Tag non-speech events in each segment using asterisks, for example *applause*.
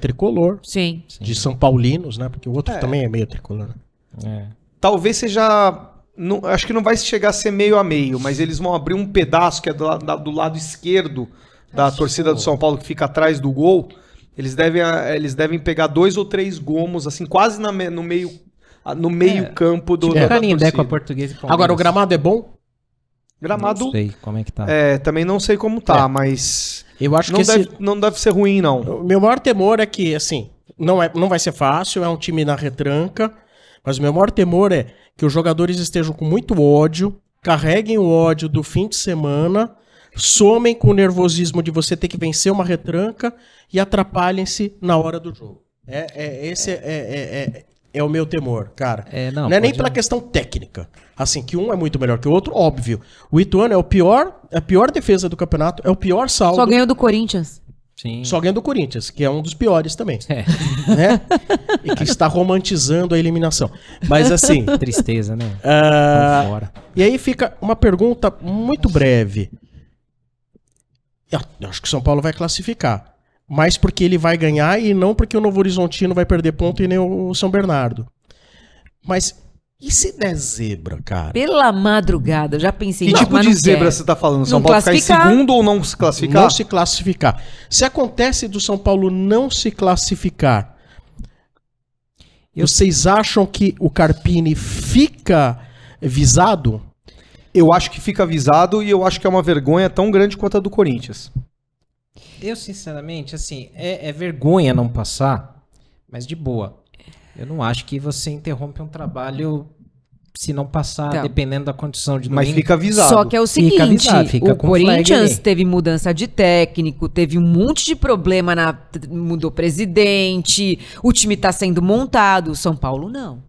tricolor. Sim. De São Paulinos, né? Porque o outro é. também é meio tricolor. É. Talvez seja. Não, acho que não vai chegar a ser meio a meio, mas eles vão abrir um pedaço que é do, da, do lado esquerdo da Nossa, torcida do São Paulo que fica atrás do gol. Eles devem, ah, eles devem pegar dois ou três gomos, assim, quase na, no meio ah, no meio é. campo do, é. do, da, né, da Agora, o gramado é bom? Gramado. Não sei como é que tá. É, também não sei como tá, é. mas. Eu acho não que deve, esse... não deve ser ruim, não. O meu maior temor é que, assim, não, é, não vai ser fácil, é um time na retranca. Mas o meu maior temor é que os jogadores estejam com muito ódio, carreguem o ódio do fim de semana, somem com o nervosismo de você ter que vencer uma retranca e atrapalhem-se na hora do jogo. É, é, esse é, é, é, é é o meu temor, cara. É, não, não é nem pela não. questão técnica. Assim, que um é muito melhor que o outro, óbvio. O Ituano é o pior, a pior defesa do campeonato, é o pior saldo. Só ganhou do Corinthians. Sim. Só ganhou do Corinthians, que é um dos piores também. É. *laughs* Né? E que está romantizando a eliminação. Mas assim. *laughs* Tristeza, né? Uh, e aí fica uma pergunta muito breve. Eu acho que o São Paulo vai classificar mas porque ele vai ganhar e não porque o Novo Horizontino vai perder ponto e nem o São Bernardo. Mas e se der zebra, cara? Pela madrugada, já pensei Que não, tipo de zebra você está falando? São Paulo ficar em segundo ou não se classificar? Não se classificar. Se acontece do São Paulo não se classificar, eu... vocês acham que o Carpini fica visado? Eu acho que fica avisado e eu acho que é uma vergonha tão grande quanto a do Corinthians. Eu, sinceramente, assim, é, é vergonha não passar, mas de boa. Eu não acho que você interrompe um trabalho se não passar, tá. dependendo da condição de domingo. Mas fica avisado. Só que é o seguinte, fica avisado, fica o Corinthians teve mudança de técnico, teve um monte de problema, na, mudou presidente, o time está sendo montado, o São Paulo não.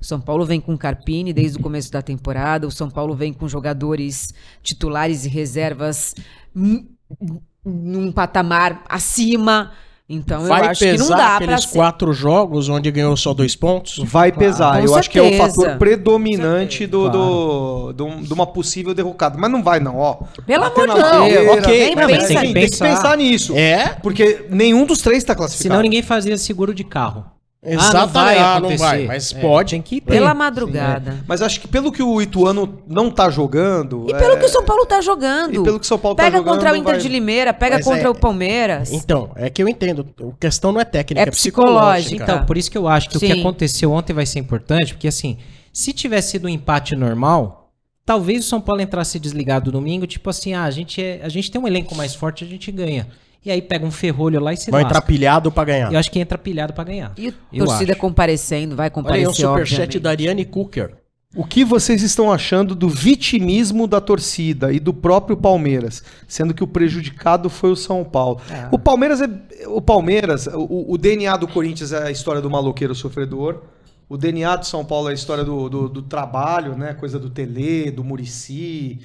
O São Paulo vem com Carpini desde o começo da temporada, o São Paulo vem com jogadores titulares e reservas hum, num patamar acima. Então vai eu acho pesar que não dá aqueles ser... quatro jogos onde ganhou só dois pontos? Vai ah, pesar. Eu certeza. acho que é o fator predominante do, claro. do, do, de uma possível derrocada. Mas não vai, não, ó. Pelo amor de Deus. Ok, pensa, tem, que tem, que pensar nisso. É? Porque nenhum dos três está classificado. Senão ninguém fazia seguro de carro. Exatamente. É. Ah, não vai, ah, não vai mas é, pode. Tem que ir pela madrugada. Sim, é. Mas acho que pelo que o Ituano não tá jogando. E pelo é... que o São Paulo tá jogando. E pelo que o São Paulo tá pega tá jogando. contra o Inter vai... de Limeira, pega mas contra é o Palmeiras. Então, é que eu entendo. A questão não é técnica, é, é, psicológica. psicológica. Então, por isso que eu acho que Sim. o que aconteceu ontem vai ser importante, porque assim, se tivesse sido um empate normal, talvez o São Paulo entrasse desligado domingo, tipo assim, ah, a gente, a gente tem um elenco mais forte, a gente ganha. E aí pega um ferrolho lá e se Vai entrar pilhado pra ganhar. Eu acho que entra pilhado pra ganhar. E eu torcida acho. comparecendo, vai comparecer, Olha aí, um é superchat da Ariane Cooker. O que vocês estão achando do vitimismo da torcida e do próprio Palmeiras, sendo que o prejudicado foi o São Paulo? É. O Palmeiras é o Palmeiras, o, o, DNA do Corinthians é a história do maloqueiro sofredor. O DNA do São Paulo é a história do, do, do trabalho, né? Coisa do Tele, do Murici.